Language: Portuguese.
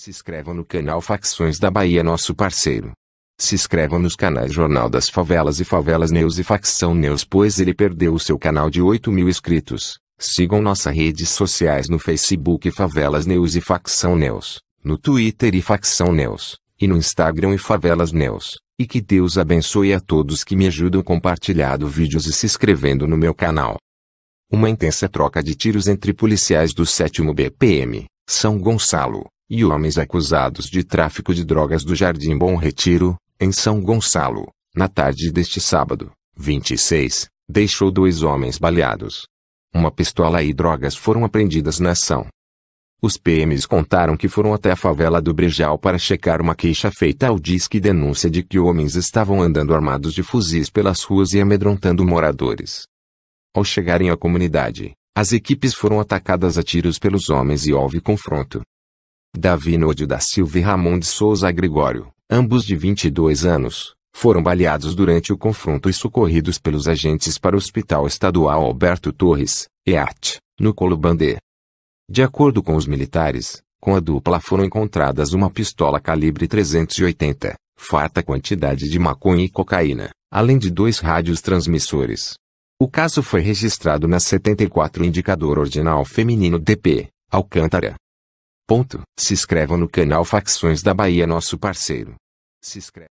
Se inscrevam no canal Facções da Bahia, nosso parceiro. Se inscrevam nos canais Jornal das Favelas e Favelas News e Facção News, pois ele perdeu o seu canal de 8 mil inscritos. Sigam nossas redes sociais no Facebook Favelas News e Facção News, no Twitter e Facção News, e no Instagram e Favelas News. E que Deus abençoe a todos que me ajudam compartilhando vídeos e se inscrevendo no meu canal. Uma intensa troca de tiros entre policiais do 7 BPM, São Gonçalo e homens acusados de tráfico de drogas do Jardim Bom Retiro, em São Gonçalo, na tarde deste sábado, 26, deixou dois homens baleados. Uma pistola e drogas foram apreendidas na ação. Os PMs contaram que foram até a favela do Brejal para checar uma queixa feita ao Disque Denúncia de que homens estavam andando armados de fuzis pelas ruas e amedrontando moradores. Ao chegarem à comunidade, as equipes foram atacadas a tiros pelos homens e houve confronto, Davi Nodio da Silva e Ramon de Souza Gregório, ambos de 22 anos, foram baleados durante o confronto e socorridos pelos agentes para o Hospital Estadual Alberto Torres, EAT, no Colubandê. De acordo com os militares, com a dupla foram encontradas uma pistola calibre 380, farta quantidade de maconha e cocaína, além de dois rádios transmissores. O caso foi registrado na 74 Indicador Ordinal Feminino DP, Alcântara, Ponto. Se inscrevam no canal Facções da Bahia nosso parceiro. Se inscreve.